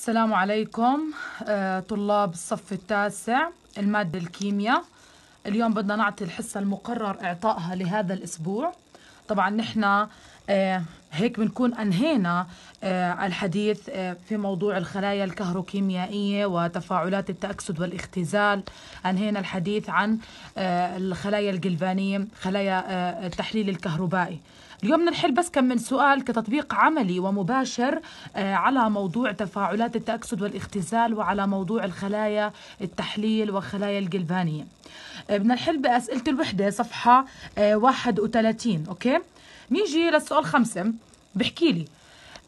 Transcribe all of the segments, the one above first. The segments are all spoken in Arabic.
السلام عليكم آه، طلاب الصف التاسع المادة الكيمياء اليوم بدنا نعطي الحصة المقرر إعطائها لهذا الأسبوع طبعا نحن آه، هيك بنكون أنهينا آه، الحديث في موضوع الخلايا الكهروكيميائية وتفاعلات التأكسد والاختزال أنهينا الحديث عن الخلايا الجلفانية خلايا التحليل الكهربائي اليوم نرحل بس كم من سؤال كتطبيق عملي ومباشر آه، على موضوع تفاعلات التأكسد والاختزال وعلى موضوع الخلايا التحليل وخلايا الجلبانية آه، بدنا نحل بأسئلة الوحدة صفحة 31 آه، أوكي نيجي للسؤال خمسة بحكي لي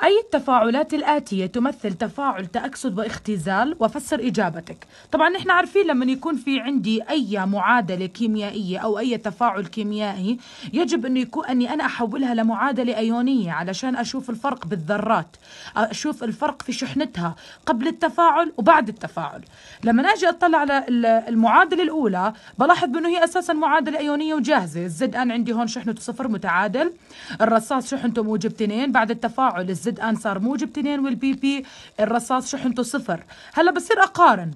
أي التفاعلات الآتية تمثل تفاعل تأكسد واختزال وفسر إجابتك طبعا نحن عارفين لما يكون في عندي أي معادلة كيميائية أو أي تفاعل كيميائي يجب أنه يكون أني أنا أحولها لمعادلة أيونية علشان أشوف الفرق بالذرات أشوف الفرق في شحنتها قبل التفاعل وبعد التفاعل لما أجي أطلع على المعادلة الأولى بلاحظ بأنه هي أساسا معادلة أيونية وجاهزة الزد أنا عندي هون شحنته صفر متعادل الرصاص شحنته موجب تنين بعد التفاعل الزد زد ان صار موجب 2 والبي بي الرصاص شحنته صفر هلا بصير اقارن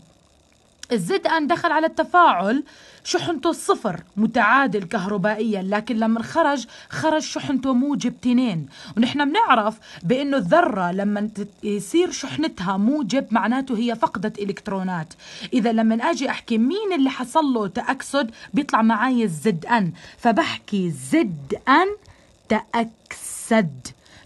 الزد ان دخل على التفاعل شحنته صفر متعادل كهربائيا لكن لما خرج خرج شحنته موجب تنين ونحن بنعرف بانه الذره لما يصير شحنتها موجب معناته هي فقدت الكترونات اذا لما اجي احكي مين اللي حصل له تاكسد بيطلع معي الزد ان فبحكي زد ان تاكسد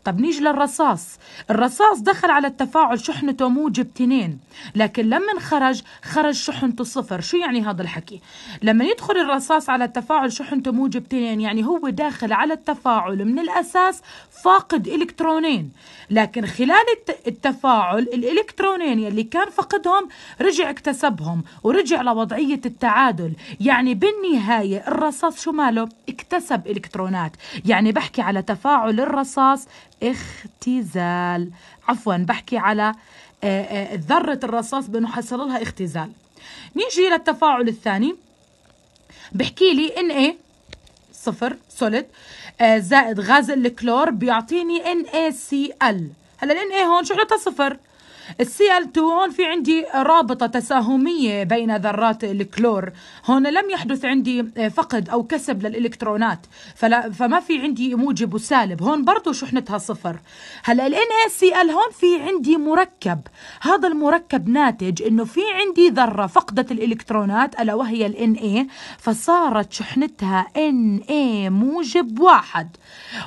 طب نيجي للرصاص الرصاص دخل على التفاعل شحنته موجب تنين لكن لما خرج خرج شحنته صفر شو يعني هذا الحكي لما يدخل الرصاص على التفاعل شحنته موجب تنين يعني هو داخل على التفاعل من الأساس فاقد إلكترونين لكن خلال التفاعل الإلكترونين اللي كان فقدهم رجع اكتسبهم ورجع لوضعية التعادل يعني بالنهاية الرصاص شو ماله اكتسب إلكترونات يعني بحكي على تفاعل الرصاص اختزال عفوا بحكي على آه، آه، ذرة الرصاص بأنه حصل لها اختزال نيجي للتفاعل الثاني بحكي لي ان ايه صفر سوليد آه، زائد غاز الكلور بيعطيني NaCl إيه هلا الان NA إيه هون شو حلتها صفر السي ال 2 هون في عندي رابطة تساهمية بين ذرات الكلور هون لم يحدث عندي فقد أو كسب للإلكترونات فلا فما في عندي موجب وسالب هون برضو شحنتها صفر هلا ال NaCl هون في عندي مركب هذا المركب ناتج إنه في عندي ذرة فقدت الإلكترونات ألا وهي ال Na فصارت شحنتها Na موجب واحد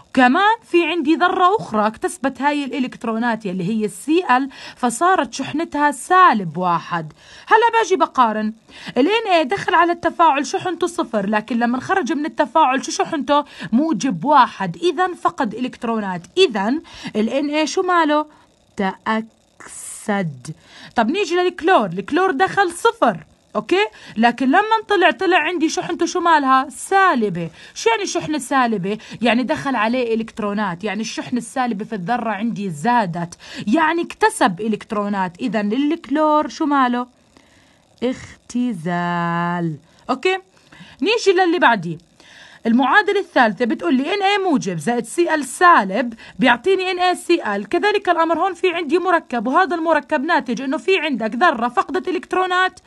وكمان في عندي ذرة أخرى اكتسبت هاي الإلكترونات يلي هي السي ال فصارت شحنتها سالب واحد هلا باجي بقارن الان ايه دخل على التفاعل شحنته صفر لكن لما خرج من التفاعل شو شحنته موجب واحد اذا فقد الكترونات اذا الان ايه شو ماله تأكسد طب نيجي للكلور الكلور دخل صفر اوكي لكن لما طلع طلع عندي شحنته شو مالها سالبه شو يعني شحنه سالبه يعني دخل عليه الكترونات يعني الشحنه السالبه في الذره عندي زادت يعني اكتسب الكترونات اذا الكلور شو ماله اختزال اوكي نيجي للي بعديه المعادلة الثالثة بتقول لي ان اي موجب زائد سي ال سالب بيعطيني ان اي سي ال كذلك الامر هون في عندي مركب وهذا المركب ناتج انه في عندك ذرة فقدت الكترونات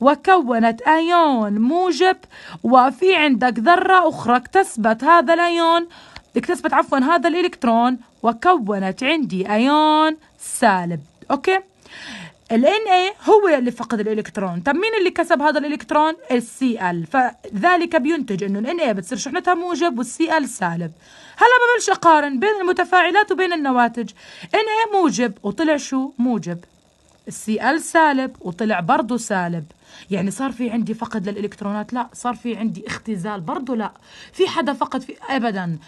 وكونت أيون موجب وفي عندك ذرة أخرى اكتسبت هذا الأيون اكتسبت عفوا هذا الإلكترون وكونت عندي أيون سالب أوكي ال Na هو اللي فقد الالكترون، طب مين اللي كسب هذا الالكترون؟ السي ال، فذلك بينتج انه ال Na بتصير شحنتها موجب والسي ال سالب. هلا ببلش اقارن بين المتفاعلات وبين النواتج، Na موجب وطلع شو؟ موجب. السي ال سالب وطلع برضه سالب. يعني صار في عندي فقد للالكترونات لا صار في عندي اختزال برضه لا في حدا فقد في ابدا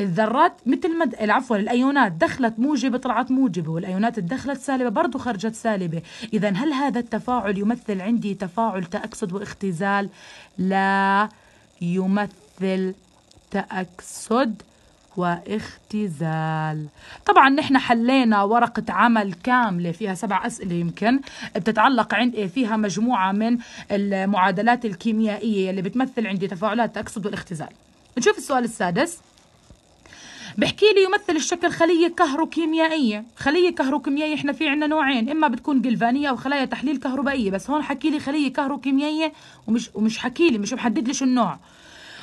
الذرات مثل ما عفوا الايونات دخلت موجبه طلعت موجبه والايونات دخلت سالبه برضه خرجت سالبه اذا هل هذا التفاعل يمثل عندي تفاعل تاكسد واختزال لا يمثل تاكسد واختزال طبعا نحن حلينا ورقة عمل كاملة فيها سبع أسئلة يمكن بتتعلق عند فيها مجموعة من المعادلات الكيميائية اللي بتمثل عندي تفاعلات تأكسد والاختزال نشوف السؤال السادس بحكي لي يمثل الشكل خلية كهروكيميائية خلية كهروكيميائية احنا في عنا نوعين اما بتكون جلفانية او خلايا تحليل كهربائية بس هون حكي لي خلية كهروكيميائية ومش ومش حكي لي مش محدد ليش النوع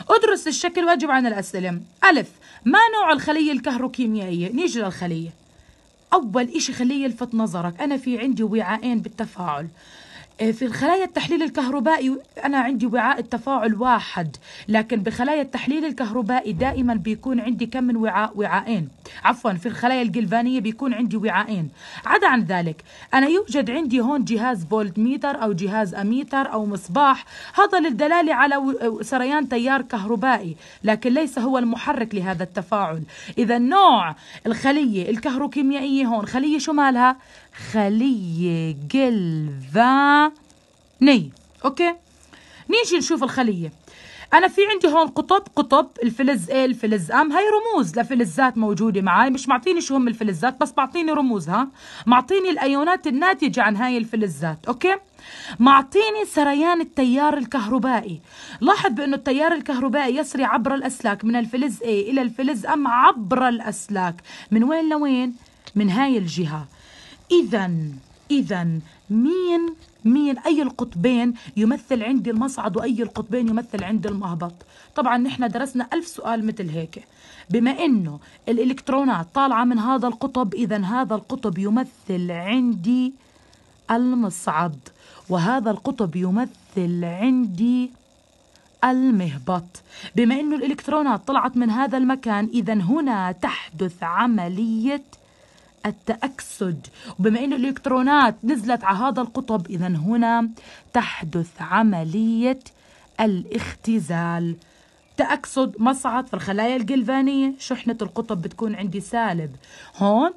ادرس الشكل واجب عن الأسلم ألف ما نوع الخلية الكهروكيميائية نيجي للخلية أول إشي خلية يلفت نظرك أنا في عندي وعاءين بالتفاعل إيه، في الخلايا التحليل الكهربائي أنا عندي وعاء التفاعل واحد لكن بخلايا التحليل الكهربائي دائما بيكون عندي كم من وعاء وعاءين عفوا في الخلايا الجلفانية بيكون عندي وعاءين عدا عن ذلك أنا يوجد عندي هون جهاز فولت ميتر أو جهاز أميتر أو مصباح هذا للدلالة على سريان تيار كهربائي لكن ليس هو المحرك لهذا التفاعل إذا نوع الخلية الكهروكيميائية هون خلية شو مالها؟ خلية جلفان ني اوكي نيجي نشوف الخليه انا في عندي هون قطب قطب الفلز ايه الفلز ام هاي رموز لفلزات موجوده معي مش معطيني شو هم الفلزات بس معطيني رموزها معطيني الايونات الناتجه عن هاي الفلزات اوكي معطيني سريان التيار الكهربائي لاحظ بأنه التيار الكهربائي يسري عبر الأسلاك من الفلز A إلى الفلز ام عبر الأسلاك من وين لوين؟ من هاي الجهة إذا إذا مين مين أي القطبين يمثل عندي المصعد وأي القطبين يمثل عندي المهبط طبعا نحن درسنا ألف سؤال مثل هيك بما أنه الإلكترونات طالعة من هذا القطب إذا هذا القطب يمثل عندي المصعد وهذا القطب يمثل عندي المهبط بما أنه الإلكترونات طلعت من هذا المكان إذا هنا تحدث عملية التأكسد وبما أن الإلكترونات نزلت على هذا القطب إذا هنا تحدث عملية الاختزال تأكسد مصعد في الخلايا الجلفانية شحنة القطب بتكون عندي سالب هون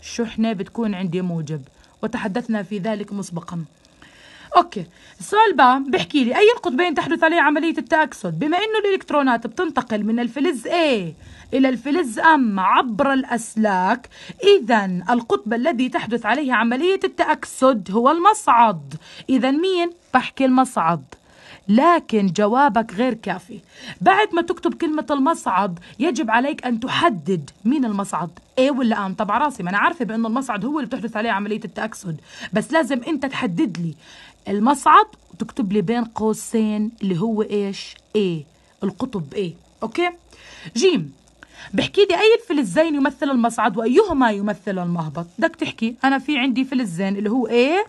شحنة بتكون عندي موجب وتحدثنا في ذلك مسبقاً اوكي السؤال بقى بحكي لي اي القطبين تحدث عليه عمليه التاكسد بما انه الالكترونات بتنتقل من الفلز A الى الفلز ام عبر الاسلاك اذا القطب الذي تحدث عليه عمليه التاكسد هو المصعد اذا مين بحكي المصعد لكن جوابك غير كافي بعد ما تكتب كلمة المصعد يجب عليك أن تحدد مين المصعد ايه ولا ام طبعا راسي ما انا عارفه بانه المصعد هو اللي بتحدث عليه عمليه التاكسد بس لازم انت تحدد لي المصعد وتكتب لي بين قوسين اللي هو ايش A القطب A اوكي جيم بحكي لي اي الفلزين يمثل المصعد وايهما يمثل المهبط بدك تحكي انا في عندي فلزين اللي هو A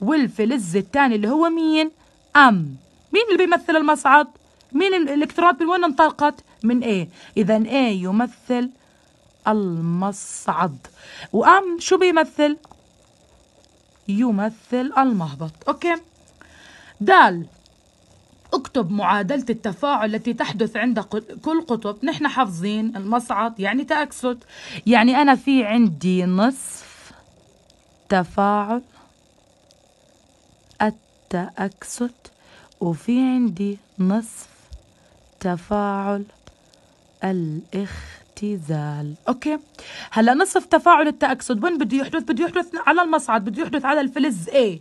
والفلز الثاني اللي هو مين ام مين اللي بيمثل المصعد مين الالكترونات من وين انطلقت من A اذا A يمثل المصعد وام شو بيمثل يمثل المهبط أوكي د اكتب معادلة التفاعل التي تحدث عند كل قطب نحن حافظين المصعد يعني تأكسد يعني أنا في عندي نصف تفاعل التأكسد وفي عندي نصف تفاعل الإخ الابتزال اوكي هلا نصف تفاعل التأكسد وين بده يحدث بده يحدث على المصعد بده يحدث على الفلز اي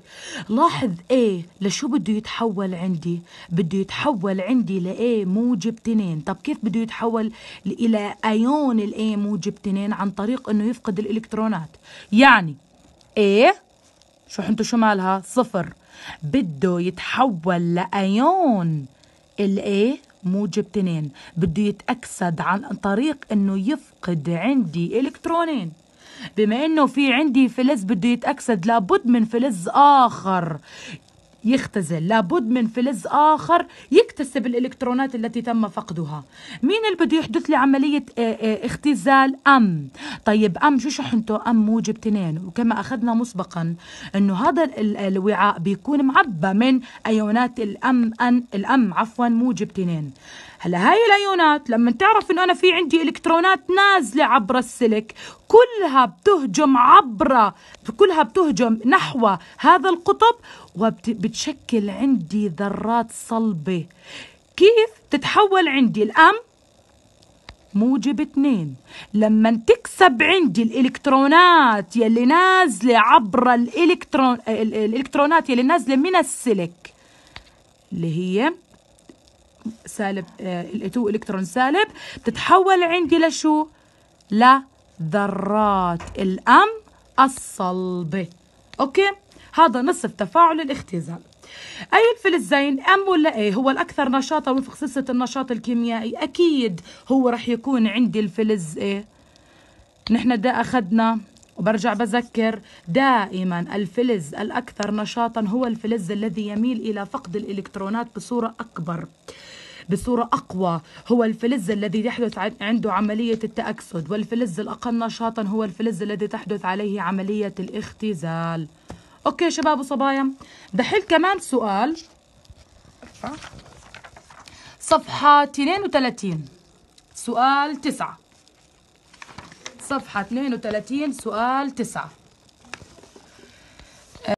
لاحظ اي لشو بده يتحول عندي بده يتحول عندي ل موجب 2 طب كيف بده يتحول إلى أيون الاي موجب 2 عن طريق إنه يفقد الإلكترونات يعني اي شو حنتو شو مالها صفر بده يتحول لأيون الاي موجب 2 بده يتأكسد عن طريق انه يفقد عندي الكترونين بما انه في عندي فلز بده يتأكسد لابد من فلز اخر يختزل لابد من فلز اخر تكتسب الإلكترونات التي تم فقدها مين اللي بده يحدث لي عملية اختزال أم طيب أم شو شحنته أم موجب تنين وكما أخذنا مسبقا أنه هذا الوعاء بيكون معبى من أيونات الأم أن الأم عفوا موجب تنين هلا هاي الايونات لما تعرف انه انا في عندي الكترونات نازله عبر السلك كلها بتهجم عبر كلها بتهجم نحو هذا القطب وبتشكل عندي ذرات صلبه كيف تتحول عندي الأم موجب اتنين لما تكسب عندي الإلكترونات يلي نازلة عبر الإلكترون الإلكترونات يلي نازلة من السلك اللي هي سالب آه، الاتو الكترون سالب بتتحول عندي لشو لذرات الام الصلبه اوكي هذا نصف تفاعل الاختزال أي الفلزين أم ولا اي هو الأكثر نشاطا وفق سلسلة النشاط الكيميائي أكيد هو راح يكون عندي الفلز إيه نحن ده أخذنا وبرجع بذكر دائما الفلز الأكثر نشاطا هو الفلز الذي يميل إلى فقد الإلكترونات بصورة أكبر بصورة أقوى هو الفلز الذي يحدث عنده عملية التأكسد والفلز الأقل نشاطا هو الفلز الذي تحدث عليه عملية الاختزال اوكي شباب وصبايا بدي كمان سؤال صفحة 32 سؤال 9 صفحة 32 سؤال 9